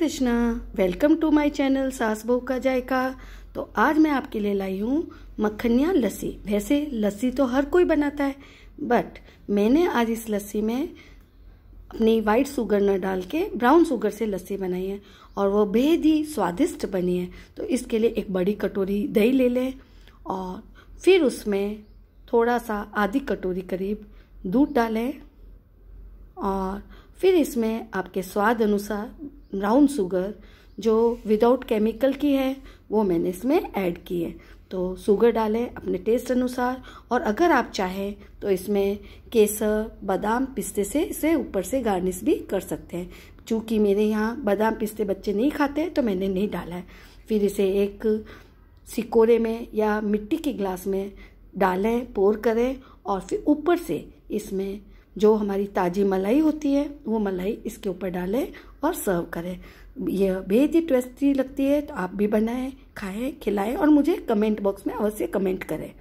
Krishna welcome to my channel सास बहू का जायका तो आज मैं आपके लिए लाई हूँ मक्खनिया लस्सी वैसे लस्सी तो हर कोई बनाता है बट मैंने आज इस लस्सी में अपनी वाइट शुगर न डाल के ब्राउन शुगर से लस्सी बनाई है और वो बेहद ही स्वादिष्ट बनी है तो इसके लिए एक बड़ी कटोरी दही ले लें और फिर उसमें थोड़ा सा आधी कटोरी करीब दूध डालें और फिर इसमें आपके स्वाद अनुसार ब्राउन शुगर जो विदाउट केमिकल की है वो मैंने इसमें ऐड की है तो शुगर डालें अपने टेस्ट अनुसार और अगर आप चाहें तो इसमें केसर बादाम पिस्ते से इसे ऊपर से गार्निश भी कर सकते हैं चूँकि मेरे यहाँ बादाम पिस्ते बच्चे नहीं खाते तो मैंने नहीं डाला है फिर इसे एक सिकोरे में या मिट्टी के ग्लास में डालें पोर करें और फिर ऊपर से इसमें जो हमारी ताज़ी मलाई होती है वो मलाई इसके ऊपर डालें और सर्व करें यह बेहद ही टेस्टी लगती है तो आप भी बनाएं खाएं खिलाएं और मुझे कमेंट बॉक्स में अवश्य कमेंट करें